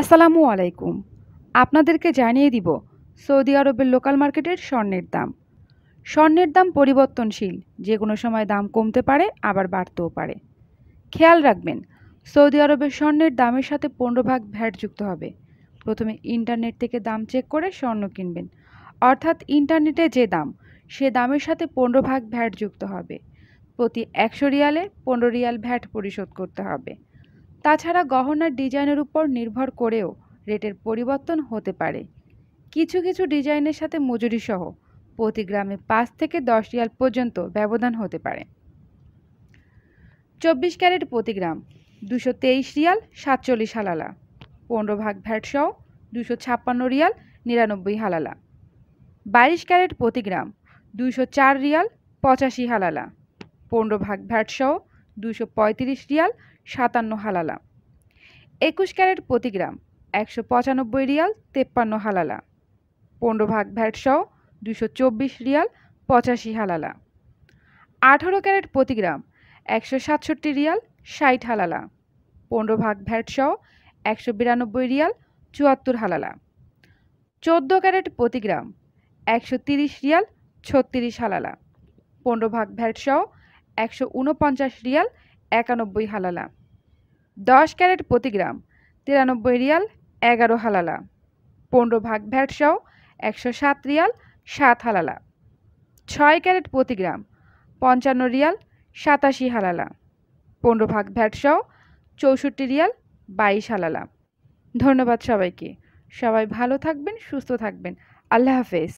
আসসালামু আলাইকুম আপনাদেরকে জানিয়ে দিব সৌদি আরবের লোকাল মার্কেটের স্বর্ণের দাম স্বর্ণের দাম পরিবর্তনশীল যে কোনো সময় দাম কমতে পারে আবার বাড়তেও পারে খেয়াল রাখবেন সৌদি আরবের স্বর্ণের দামের সাথে পনেরো ভাগ ভ্যাট যুক্ত হবে প্রথমে ইন্টারনেট থেকে দাম চেক করে স্বর্ণ কিনবেন অর্থাৎ ইন্টারনেটে যে দাম সে দামের সাথে পনেরো ভাগ ভ্যাট যুক্ত হবে প্রতি একশো রিয়ালে পনেরো রিয়াল ভ্যাট পরিশোধ করতে হবে তাছাড়া গহনার ডিজাইনের উপর নির্ভর করেও রেটের পরিবর্তন হতে পারে কিছু কিছু ডিজাইনের সাথে মজুরিসহ প্রতি গ্রামে পাঁচ থেকে দশ রিয়াল পর্যন্ত ব্যবধান হতে পারে চব্বিশ ক্যারেট প্রতি গ্রাম দুশো তেইশ রিয়াল সাতচল্লিশ হালালা পনেরো ভাগ ভ্যাটসহ দুশো ছাপ্পান্ন রিয়াল নিরানব্বই হালালা বাইশ ক্যারেট প্রতি গ্রাম দুশো চার রিয়াল পঁচাশি হালালা পনেরো ভাগ ভ্যাটসহ দুশো রিয়াল সাতান্ন হালালা একুশ ক্যারেট প্রতি গ্রাম একশো পঁচানব্বই রিয়াল তেপ্পান্ন হালালা পনেরো ভাগ ভ্যাটসহ দুশো চব্বিশ রিয়াল পঁচাশি হালালা আঠারো ক্যারেট প্রতি গ্রাম একশো সাতষট্টি রিয়াল ষাট হালালা পনেরো ভাগ ভ্যাটসহ একশো বিরানব্বই রিয়াল চুয়াত্তর হালালা চোদ্দো ক্যারেট প্রতি গ্রাম একশো তিরিশ রিয়াল ছত্রিশ হালালা পনেরো ভাগ ভ্যাটসহ একশো উনপঞ্চাশ রিয়াল একানব্বই হালালা দশ ক্যারেট প্রতি গ্রাম তিরানব্বই রিয়াল এগারো হালালা পনেরো ভাগ ভ্যাট সহ একশো সাত রিয়াল সাত হালালা ছয় ক্যারেট প্রতি গ্রাম পঞ্চান্ন রিয়াল সাতাশি হালালা পনেরো ভাগ ভ্যাট সহ চৌষট্টি রিয়াল বাইশ হালালা ধন্যবাদ সবাইকে সবাই ভালো থাকবেন সুস্থ থাকবেন আল্লাহ হাফেজ